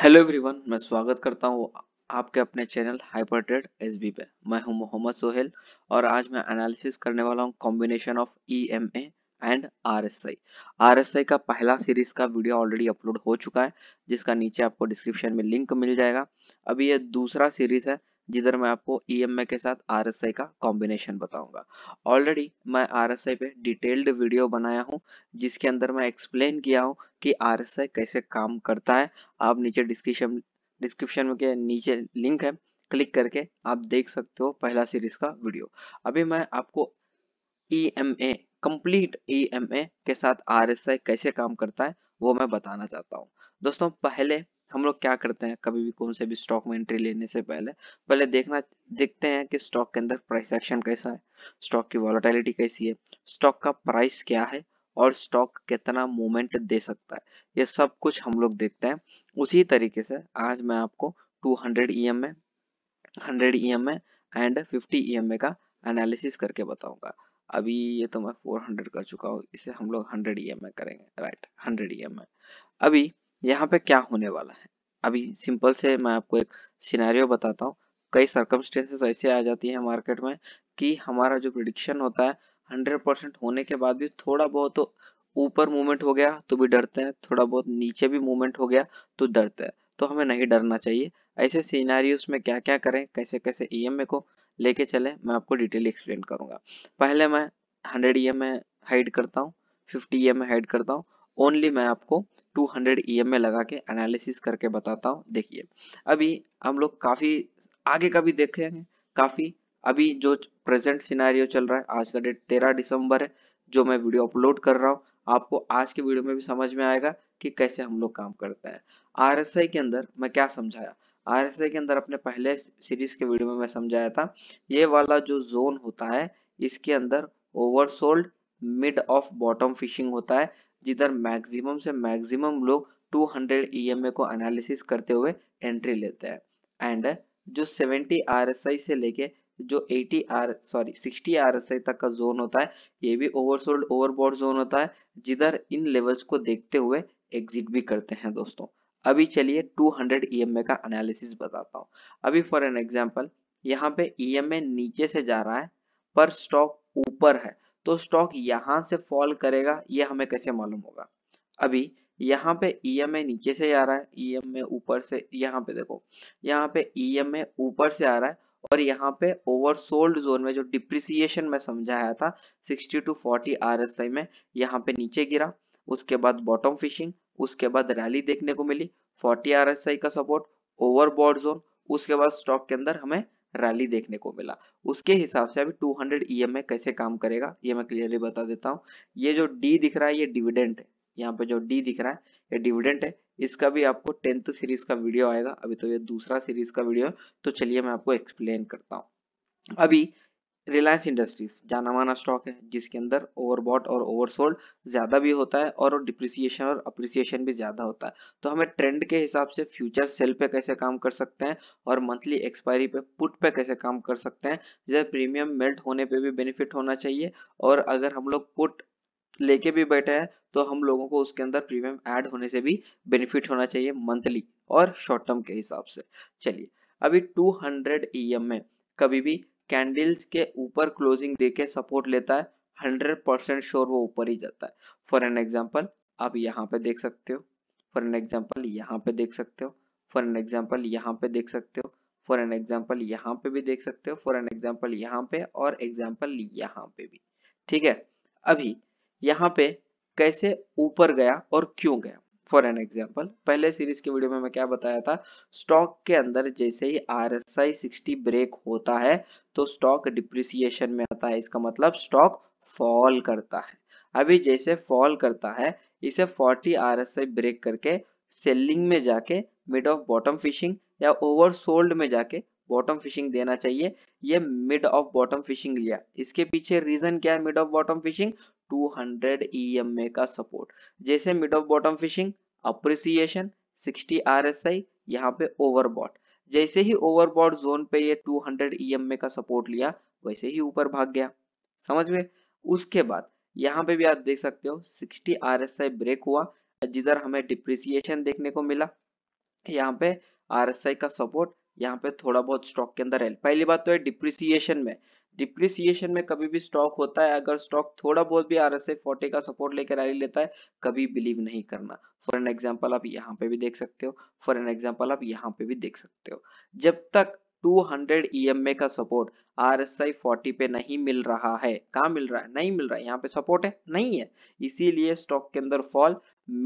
hello everyone मैं स्वागत करता हूँ आपके अपने चैनल हाइपर ट्रेड एस पे मैं हूँ मोहम्मद सोहेल और आज मैं एनालिसिस करने वाला हूँ combination of E M A and R S I R S I का पहला सीरीज का वीडियो ऑलरेडी अपलोड हो चुका है जिसका नीचे आपको डिस्क्रिप्शन में लिंक मिल जाएगा अभी ये दूसरा सीरीज है जिधर मैं आपको ई e के साथ आर का कॉम्बिनेशन बताऊंगा ऑलरेडी मैं आर पे डिटेल्ड वीडियो बनाया हूँ जिसके अंदर मैं एक्सप्लेन किया हूँ कि आर कैसे काम करता है आप नीचे डिस्क्रिप्शन डिस्क्रिप्शन के नीचे लिंक है क्लिक करके आप देख सकते हो पहला सीरीज का वीडियो अभी मैं आपको E M A complete E M A के साथ आर कैसे काम करता है वो मैं बताना चाहता हूँ दोस्तों पहले हम लोग क्या करते हैं कभी भी कौन से भी स्टॉक में एंट्री लेने से पहले पहले देखना देखते हैं कि स्टॉक के अंदर प्राइस एक्शन कैसा है स्टॉक की वॉलोटिलिटी कैसी है स्टॉक का प्राइस क्या है और स्टॉक कितना मूवमेंट दे सकता है ये सब कुछ हम लोग देखते हैं उसी तरीके से आज मैं आपको 200 hundred E M A hundred E M A and fifty E M A का एनालिसिस करके बताऊंगा अभी ये तो मैं 400 कर चुका हूँ इसे हम लोग 100 ई एम ए करेंगे राइट 100 ई एम ए अभी यहाँ पे क्या होने वाला है अभी सिंपल से मैं आपको एक सिनेरियो बताता हूँ कई सर्कमस्टेंसेस ऐसे आ जाती है मार्केट में कि हमारा जो प्रिडिक्शन होता है 100 परसेंट होने के बाद भी थोड़ा बहुत तो ऊपर मूवमेंट हो गया तो भी डरते हैं थोड़ा बहुत नीचे भी मूवमेंट हो गया तो डरते हैं तो हमें नहीं डरना चाहिए ऐसे सीनारियोस में क्या क्या करें कैसे कैसे ई को लेके चले मैं आपको डिटेल एक्सप्लेन करूंगा पहले मैं हंड्रेड ई में हाइड करता हूँ फिफ्टी ई में हाइड करता हूँ ओनली मैं आपको 200 ईएम में लगा के एनालिसिस करके बताता हूँ देखिए अभी हम लोग काफी आगे का भी देखे हैं काफी अभी जो प्रेजेंट सिनेरियो चल रहा है आज का डेट तेरह दिसंबर है जो मैं वीडियो अपलोड कर रहा हूँ आपको आज के वीडियो में भी समझ में आएगा कि कैसे हम लोग काम करते हैं आर के अंदर मैं क्या समझाया आर के अंदर अपने पहले सीरीज के वीडियो में मैं समझाया था ये वाला जो जोन होता है इसके अंदर oversold mid of bottom fishing होता है जिधर मैक्सिमम से मैक्सिमम लोग 200 हंड्रेड e को एनालिसिस करते हुए एंट्री लेते हैं एंड जो 70 आर से लेके जो 80 आर सॉरी 60 आर तक का जोन होता है ये भी ओवरसोल्ड ओवरबोर्ड जोन होता है जिधर इन लेवल्स को देखते हुए एग्जिट भी करते हैं दोस्तों अभी चलिए 200 हंड्रेड e का एनालिसिस बताता हूँ अभी फॉर एन एग्जाम्पल यहाँ पे ई e नीचे से जा रहा है पर स्टॉक ऊपर है तो स्टॉक यहां से फॉल करेगा ये हमें कैसे मालूम होगा अभी यहाँ पे ई एम ए नीचे से आ रहा है ई एम ए ऊपर से यहाँ पे देखो यहाँ पे ई एम ए ऊपर से आ रहा है और यहाँ पे ओवरसोल्ड जोन में जो डिप्रिसिएशन में समझाया था 60 टू 40 आई में यहाँ पे नीचे गिरा उसके बाद बॉटम फिशिंग उसके बाद रैली देखने को मिली 40 आई का सपोर्ट ओवरबॉड जोन उसके बाद स्टॉक के अंदर हमें रैली देखने को मिला उसके हिसाब से अभी 200 ईएमए e कैसे काम करेगा ये मैं क्लियरली बता देता हूँ ये जो डी दिख रहा है ये डिविडेंट है यहाँ पे जो डी दिख रहा है ये डिविडेंट है इसका भी आपको टेंथ सीरीज का वीडियो आएगा अभी तो ये दूसरा सीरीज का वीडियो है तो चलिए मैं आपको एक्सप्लेन करता हूँ अभी रिलायंस इंडस्ट्रीज जाना माना स्टॉक है जिसके अंदर ओवरबॉट और ओवरसोल्ड ज्यादा भी होता है और डिप्रिसिएशन और अप्रिसिएशन भी ज्यादा होता है तो हमें ट्रेंड के हिसाब से फ्यूचर सेल पे कैसे काम कर सकते हैं और मंथली एक्सपायरी पे पुट पे कैसे काम कर सकते हैं जैसे प्रीमियम मेल्ट होने पर भी बेनिफिट होना चाहिए और अगर हम लोग पुट लेके भी बैठे हैं तो हम लोगों को उसके अंदर प्रीमियम ऐड होने से भी बेनिफिट होना चाहिए मंथली और शॉर्ट टर्म के हिसाब से चलिए अभी 200 ईएम e में कभी भी कैंडल्स के ऊपर क्लोजिंग देके सपोर्ट लेता है हंड्रेड परसेंट श्योर वो ऊपर ही जाता है फॉर एन एग्जाम्पल आप यहाँ पे देख सकते हो फॉर एन एग्जाम्पल यहाँ पे देख सकते हो फॉर एन एग्जाम्पल यहाँ पे देख सकते हो फॉर एन एग्जाम्पल यहाँ पे भी देख सकते हो फॉर एन एग्जाम्पल यहाँ पे और एग्जाम्पल यहाँ पे भी ठीक है अभी यहाँ पे कैसे ऊपर गया और क्यों गया फॉर एन एग्जाम्पल पहले सीरीज की वीडियो में मैं क्या बताया था स्टॉक के अंदर जैसे ही R S I sixty break होता है तो स्टॉक डिप्रिसिएशन में आता है इसका मतलब स्टॉक फॉल करता है अभी जैसे फॉल करता है इसे 40 आई ब्रेक करके सेलिंग में जाके मिड ऑफ बॉटम फिशिंग या ओवर सोल्ड में जाके बॉटम फिशिंग देना चाहिए ये मिड ऑफ बॉटम फिशिंग लिया इसके पीछे रीजन क्या है mid of bottom fishing 200 EMA e का सपोर्ट जैसे mid of bottom fishing appreciation 60 RSI यहाँ पे ओवरबॉट जैसे ही ओवरबॉट जोन पे ये 200 ईएमए e का सपोर्ट लिया वैसे ही ऊपर भाग गया समझ में उसके बाद यहाँ पे भी आप देख सकते हो 60 आरएसआई ब्रेक हुआ जिधर हमें डिप्रिसिएशन देखने को मिला यहाँ पे आरएसआई का सपोर्ट यहाँ पे थोड़ा बहुत स्टॉक के अंदर है पहली बात तो है डिप्रिसिएशन में डिप्रिसिएशन में कभी भी स्टॉक होता है अगर स्टॉक थोड़ा बहुत भी आर एस फोर्टी का सपोर्ट लेकर रैली लेता है कभी बिलीव नहीं करना फॉर एन एग्जाम्पल आप यहाँ पे भी देख सकते हो फॉर एन एग्जाम्पल आप यहाँ पे भी देख सकते हो जब तक 200 ईएमए e का support R S I forty पे नहीं मिल रहा है कहा मिल रहा है नहीं मिल रहा है यहाँ पे सपोर्ट है नहीं है इसीलिए स्टॉक के अंदर fall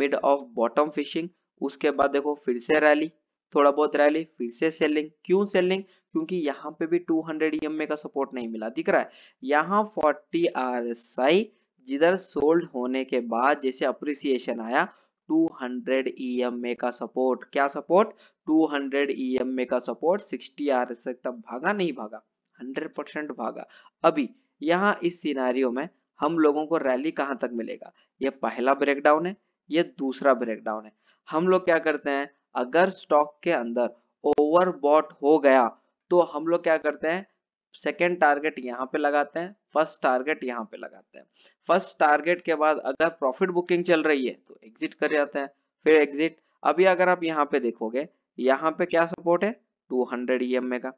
mid of bottom fishing उसके बाद देखो फिर से रैली थोड़ा बहुत रैली फिर से सेलिंग क्यों सेलिंग क्योंकि यहाँ पे भी 200 हंड्रेड e का सपोर्ट नहीं मिला दिख रहा है यहाँ 40 आर जिधर सोल्ड होने के बाद जैसे अप्रिसिएशन आया 200 हंड्रेड e का सपोर्ट क्या सपोर्ट 200 हंड्रेड का सपोर्ट 60 आरएसआई तक भागा नहीं भागा 100% भागा अभी यहाँ इस सिनारियो में हम लोगों को रैली कहाँ तक मिलेगा यह पहला ब्रेकडाउन है यह दूसरा ब्रेकडाउन है हम लोग क्या करते हैं अगर स्टॉक के अंदर ओवरबॉट हो गया तो हम लोग क्या करते हैं सेकेंड टारगेट यहाँ पे लगाते हैं फर्स्ट टारगेट यहाँ पे लगाते हैं फर्स्ट टारगेट के बाद अगर प्रॉफिट बुकिंग चल रही है तो एग्जिट कर जाते हैं फिर एग्जिट अभी अगर आप यहाँ पे देखोगे यहाँ पे क्या सपोर्ट है 200 हंड्रेड ई का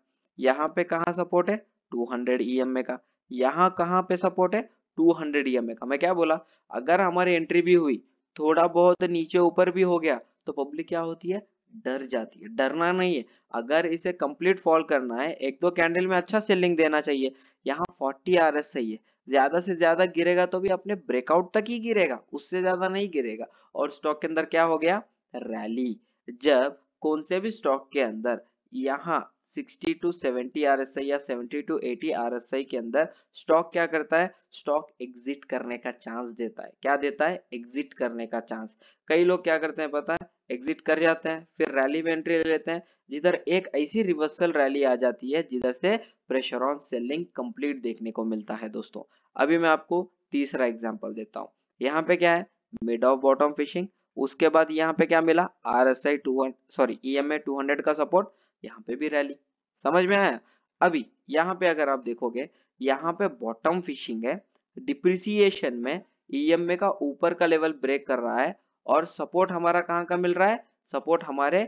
यहाँ पे कहा सपोर्ट है 200 हंड्रेड ई का यहाँ कहाँ पे सपोर्ट है 200 हंड्रेड ई का मैं क्या बोला अगर हमारी एंट्री भी हुई थोड़ा बहुत नीचे ऊपर भी हो गया तो पब्लिक क्या होती है डर जाती है डरना नहीं है अगर इसे कंप्लीट फॉल करना है एक दो कैंडल में अच्छा सेलिंग देना चाहिए यहाँ 40 आर एस है ज्यादा से ज्यादा गिरेगा तो भी अपने ब्रेकआउट तक ही गिरेगा उससे ज्यादा नहीं गिरेगा और स्टॉक के अंदर क्या हो गया रैली जब कौन से भी स्टॉक के अंदर यहाँ 60 टू 70 आरएसआई या 70 टू 80 आरएसआई के अंदर स्टॉक क्या करता है स्टॉक एग्जिट करने का चांस देता है क्या देता है एग्जिट करने का चांस कई लोग क्या करते हैं पता है एग्जिट कर जाते हैं फिर रैली में एंट्री ले लेते हैं जिधर एक ऐसी रिवर्सल रैली आ जाती है जिधर से प्रेशर ऑन सेलिंग कंप्लीट देखने को मिलता है दोस्तों अभी मैं आपको तीसरा एग्जाम्पल देता हूँ यहाँ पे क्या है मिड ऑफ बॉटम फिशिंग उसके बाद यहाँ पे क्या मिला R S I two sorry E M A two hundred का सपोर्ट यहाँ पे भी रैली समझ में आया अभी यहाँ पे अगर आप देखोगे यहाँ पे बॉटम फिशिंग है डिप्रिसिएशन में ई एम ए का ऊपर का लेवल ब्रेक कर रहा है और सपोर्ट हमारा कहाँ का मिल रहा है सपोर्ट हमारे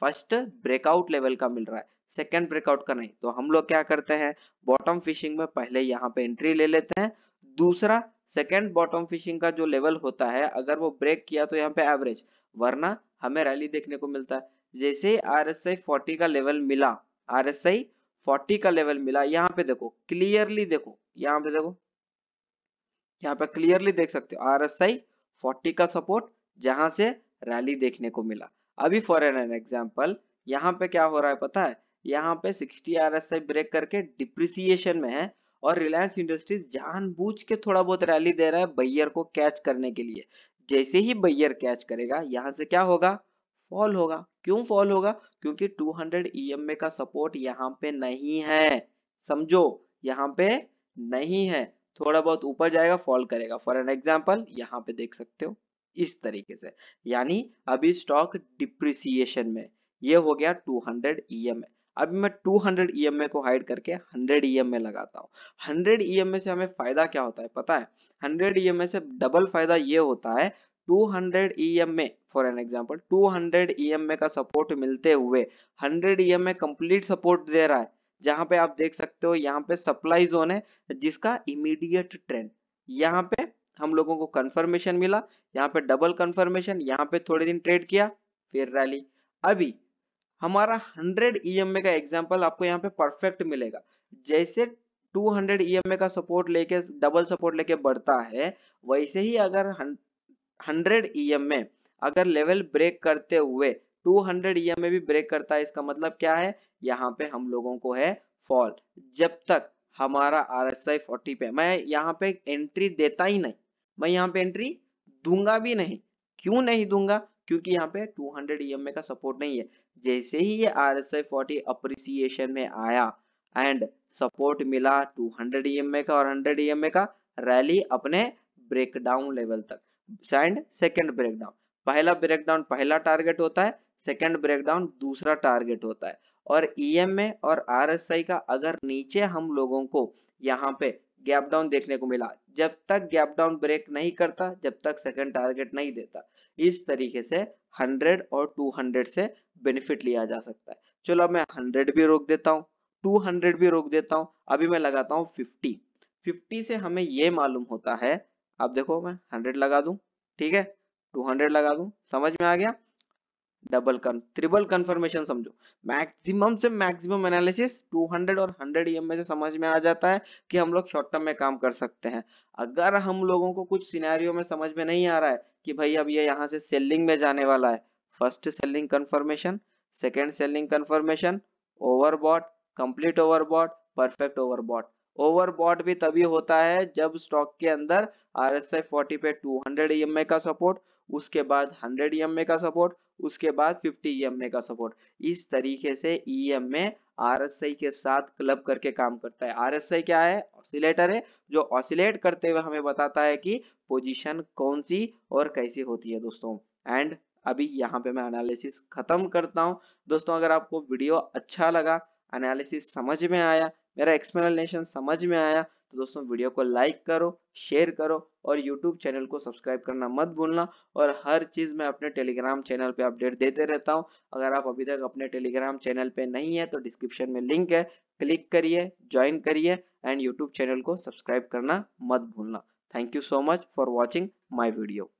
फर्स्ट ब्रेकआउट लेवल का मिल रहा है सेकंड ब्रेकआउट का नहीं तो हम लोग क्या करते हैं बॉटम फिशिंग में पहले यहाँ पे एंट्री ले लेते हैं दूसरा सेकंड बॉटम फिशिंग का जो लेवल होता है अगर वो ब्रेक किया तो यहाँ पे एवरेज वरना हमें रैली देखने को मिलता है जैसे आर एस आई फोर्टी का लेवल मिला आर एस आई फोर्टी का लेवल मिला यहाँ पे देखो क्लियरली देखो यहाँ पे देखो यहाँ पे क्लियरली देख सकते हो आर एस आई फोर्टी का सपोर्ट जहां से रैली देखने को मिला अभी फॉर एन एन एग्जाम्पल यहाँ पे क्या हो रहा है पता है यहाँ पे 60 आई ब्रेक करके डिप्रिसिएशन में है और रिलायंस इंडस्ट्रीज जानबूझ के थोड़ा बहुत रैली दे रहा है बैयर को कैच करने के लिए जैसे ही बैयर कैच करेगा यहाँ से क्या होगा फॉल होगा क्यों फॉल होगा क्योंकि 200 हंड्रेड ई का सपोर्ट यहाँ पे नहीं है समझो यहाँ पे नहीं है थोड़ा बहुत ऊपर जाएगा फॉल करेगा फॉर एन एग्जाम्पल यहाँ पे देख सकते हो इस तरीके से यानी अभी स्टॉक डिप्रिसिएशन में ये हो गया 200 हंड्रेड ई एम अब मैं 200 हंड्रेड ई एम को हाइड करके 100 ई एम लगाता हूँ 100 ई एम से हमें फायदा क्या होता है पता है 100 ई एम से डबल फायदा ये होता है 200 हंड्रेड ई एम में for an example 200 hundred E M में का सपोर्ट मिलते हुए 100 ई एम में कंप्लीट सपोर्ट दे रहा है जहां पे आप देख सकते हो यहाँ पे सप्लाई जोन है जिसका इमीडिएट ट्रेंड यहाँ पे हम लोगों को कंफर्मेशन मिला यहाँ पे डबल कंफर्मेशन यहाँ पे थोड़े दिन ट्रेड किया फिर रैली अभी हमारा 100 ईएमए e का एग्जांपल आपको यहाँ पे परफेक्ट मिलेगा जैसे 200 ईएमए e का सपोर्ट लेके डबल सपोर्ट लेके बढ़ता है वैसे ही अगर 100 ईएमए e अगर लेवल ब्रेक करते हुए 200 ईएमए भी ब्रेक करता है इसका मतलब क्या है यहाँ पे हम लोगों को है फॉल जब तक हमारा आर एस आई फोर्टी पे मैं यहाँ पे एंट्री देता ही नहीं मैं यहाँ पे एंट्री दूंगा भी नहीं क्यों नहीं दूंगा क्योंकि यहाँ पे 200 हंड्रेड e का सपोर्ट नहीं है जैसे ही ये R S I forty appreciation में आया एंड सपोर्ट मिला 200 हंड्रेड e का और 100 ई e का रैली अपने ब्रेकडाउन लेवल तक एंड सेकेंड ब्रेकडाउन पहला ब्रेकडाउन पहला टारगेट होता है सेकेंड ब्रेकडाउन दूसरा टारगेट होता है और ई और आर का अगर नीचे हम लोगों को यहाँ पे गैप डाउन देखने को मिला जब तक गैप डाउन ब्रेक नहीं करता जब तक सेकंड टारगेट नहीं देता इस तरीके से 100 और 200 से बेनिफिट लिया जा सकता है चलो अब मैं 100 भी रोक देता हूँ 200 भी रोक देता हूँ अभी मैं लगाता हूँ 50 50 से हमें ये मालूम होता है आप देखो मैं 100 लगा दू ठीक है 200 लगा दू समझ में आ गया डबल कन ट्रिपल कंफर्मेशन समझो मैक्सिमम से मैक्सिमम एनालिसिस 200 और 100 ईएम में से समझ में आ जाता है कि हम लोग शॉर्ट टर्म में काम कर सकते हैं अगर हम लोगों को कुछ सिनेरियो में समझ में नहीं आ रहा है कि भाई अब ये यह यहाँ से सेलिंग में जाने वाला है first selling confirmation second selling confirmation overbought complete overbought perfect overbought overbought भी तभी होता है जब स्टॉक के अंदर आर एस आई फोर्टी पे two hundred E M A का सपोर्ट उसके बाद हंड्रेड ई एम ए का सपोर्ट उसके बाद 50 ई e का सपोर्ट इस तरीके से ई e एम के साथ क्लब करके काम करता है आई क्या है ऑसिलेटर है जो ऑसिलेट करते हुए हमें बताता है कि पोजीशन कौन सी और कैसी होती है दोस्तों एंड अभी यहाँ पे मैं एनालिसिस खत्म करता हूँ दोस्तों अगर आपको वीडियो अच्छा लगा एनालिसिस समझ में आया मेरा एक्सप्लेनेशन समझ में आया तो दोस्तों वीडियो को लाइक करो शेयर करो और यूट्यूब चैनल को सब्सक्राइब करना मत भूलना और हर चीज़ मैं अपने टेलीग्राम चैनल पे अपडेट देते रहता हूँ अगर आप अभी तक अपने टेलीग्राम चैनल पे नहीं है तो डिस्क्रिप्शन में लिंक है क्लिक करिए ज्वाइन करिए एंड यूट्यूब चैनल को सब्सक्राइब करना मत भूलना thank you so much for watching my video